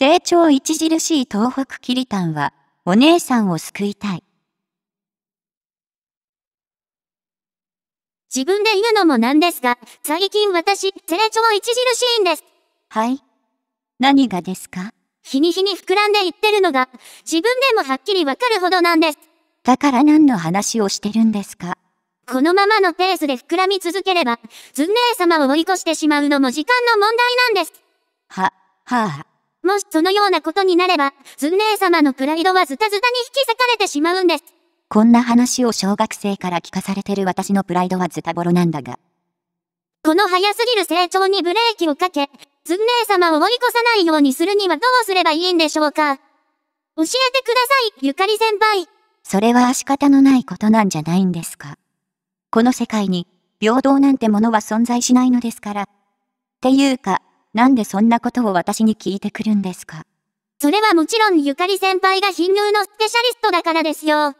成長著しい東北キリタンは、お姉さんを救いたい。自分で言うのもなんですが、最近私、成長著しいんです。はい。何がですか日に日に膨らんでいってるのが、自分でもはっきりわかるほどなんです。だから何の話をしてるんですかこのままのペースで膨らみ続ければ、ズン姉様を追い越してしまうのも時間の問題なんです。は、はあ。もしそのようなことになれば、ズン姉様のプライドはズタズタに引き裂かれてしまうんです。こんな話を小学生から聞かされてる私のプライドはズタボロなんだが。この早すぎる成長にブレーキをかけ、ズン姉様を追い越さないようにするにはどうすればいいんでしょうか教えてください、ゆかり先輩。それは仕方のないことなんじゃないんですか。この世界に、平等なんてものは存在しないのですから。っていうか、なんでそんなことを私に聞いてくるんですかそれはもちろんゆかり先輩が貧乳のスペシャリストだからですよ。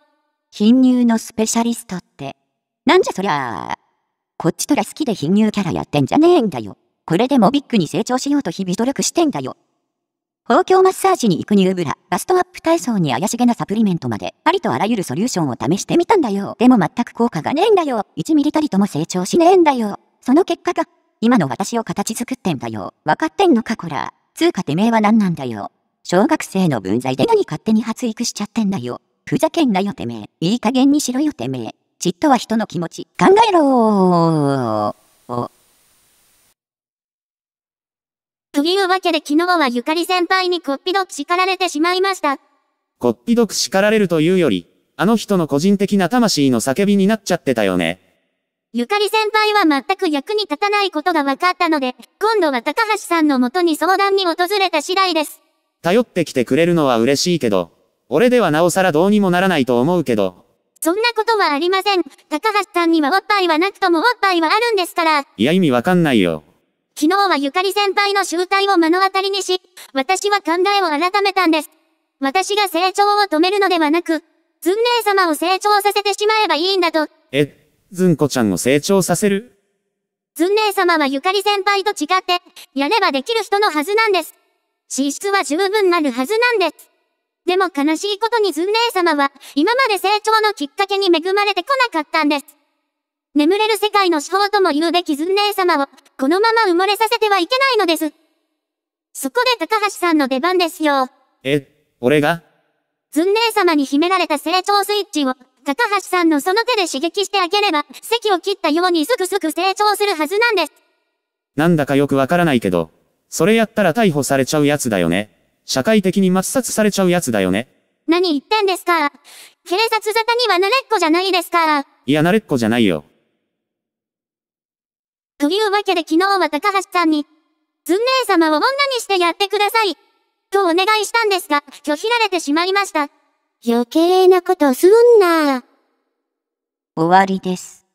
貧乳のスペシャリストって。なんじゃそりゃあ。こっちとら好きで貧乳キャラやってんじゃねえんだよ。これでもビッグに成長しようと日々努力してんだよ。包茎マッサージに行くニューブラ、バストアップ体操に怪しげなサプリメントまで、ありとあらゆるソリューションを試してみたんだよ。でも全く効果がねえんだよ。1ミリたりとも成長しねえんだよ。その結果が、今の私を形作ってんだよ。わかってんのかこら。つうかてめえは何なんだよ。小学生の分際で何勝手に発育しちゃってんだよ。ふざけんなよてめえ。いい加減にしろよてめえ。ちっとは人の気持ち考えろー。というわけで昨日はゆかり先輩にこっぴどく叱られてしまいました。こっぴどく叱られるというより、あの人の個人的な魂の叫びになっちゃってたよね。ゆかり先輩は全く役に立たないことが分かったので、今度は高橋さんのもとに相談に訪れた次第です。頼ってきてくれるのは嬉しいけど、俺ではなおさらどうにもならないと思うけど。そんなことはありません。高橋さんにはおっぱいはなくともおっぱいはあるんですから。いや意味わかんないよ。昨日はゆかり先輩の集体を目の当たりにし、私は考えを改めたんです。私が成長を止めるのではなく、ずんねえ様を成長させてしまえばいいんだと。えずんこちゃんを成長させる。ずん姉様はゆかり先輩と違って、やればできる人のはずなんです。資質は十分あるはずなんです。でも悲しいことにずん姉様は、今まで成長のきっかけに恵まれてこなかったんです。眠れる世界の手法とも言うべきずん姉様を、このまま埋もれさせてはいけないのです。そこで高橋さんの出番ですよ。え、俺がずんねえ様に秘められた成長スイッチを、高橋さんのその手で刺激してあげれば、席を切ったようにすくすく成長するはずなんです。なんだかよくわからないけど、それやったら逮捕されちゃうやつだよね。社会的に抹殺されちゃうやつだよね。何言ってんですか警察沙汰には慣れっこじゃないですかいや慣れっこじゃないよ。というわけで昨日は高橋さんに、ずんねえ様を女にしてやってください。とお願いしたんですが、拒否られてしまいました。余計なことすんな。終わりです。